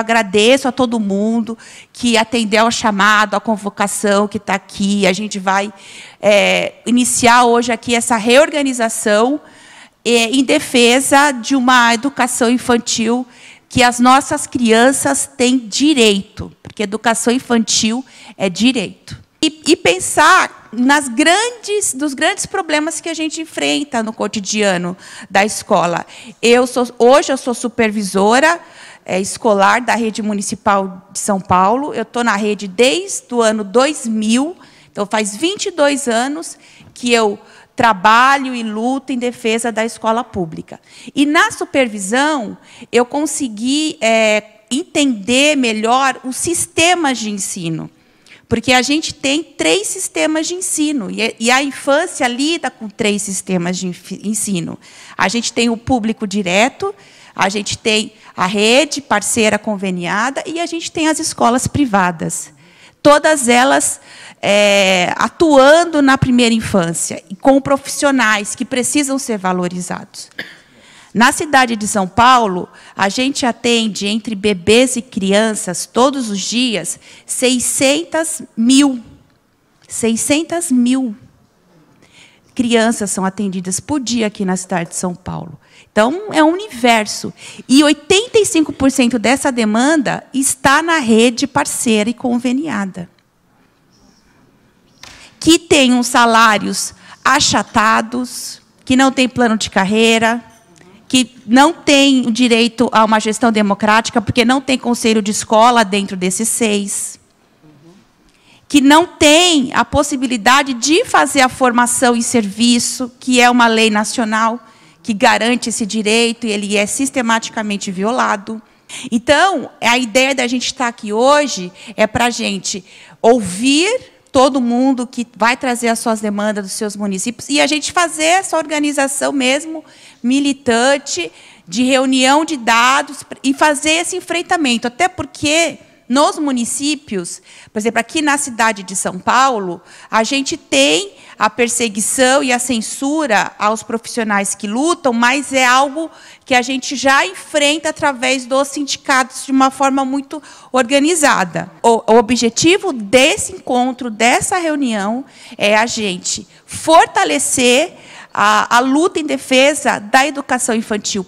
Agradeço a todo mundo que atendeu ao chamado, à convocação que está aqui. A gente vai é, iniciar hoje aqui essa reorganização é, em defesa de uma educação infantil que as nossas crianças têm direito, porque educação infantil é direito e, pensar nas grandes, dos grandes problemas que a gente enfrenta no cotidiano da escola. Eu sou, hoje eu sou supervisora é, escolar da rede municipal de São Paulo. Eu estou na rede desde o ano 2000, então faz 22 anos que eu trabalho e luto em defesa da escola pública. E na supervisão eu consegui é, entender melhor os sistemas de ensino. Porque a gente tem três sistemas de ensino, e a infância lida com três sistemas de ensino. A gente tem o público direto, a gente tem a rede parceira conveniada e a gente tem as escolas privadas. Todas elas é, atuando na primeira infância, e com profissionais que precisam ser valorizados. Na cidade de São Paulo, a gente atende entre bebês e crianças todos os dias 600 mil. 600 mil crianças são atendidas por dia aqui na cidade de São Paulo. Então, é um universo. E 85% dessa demanda está na rede parceira e conveniada, que tem uns salários achatados, que não tem plano de carreira que não tem o direito a uma gestão democrática, porque não tem conselho de escola dentro desses seis, que não tem a possibilidade de fazer a formação em serviço, que é uma lei nacional que garante esse direito e ele é sistematicamente violado. Então, a ideia da gente estar aqui hoje é para a gente ouvir todo mundo que vai trazer as suas demandas dos seus municípios e a gente fazer essa organização mesmo militante, de reunião de dados e fazer esse enfrentamento. Até porque nos municípios, por exemplo, aqui na cidade de São Paulo, a gente tem a perseguição e a censura aos profissionais que lutam, mas é algo que a gente já enfrenta através dos sindicatos de uma forma muito organizada. O, objetivo desse encontro, dessa reunião, é a gente fortalecer a, a luta em defesa da educação infantil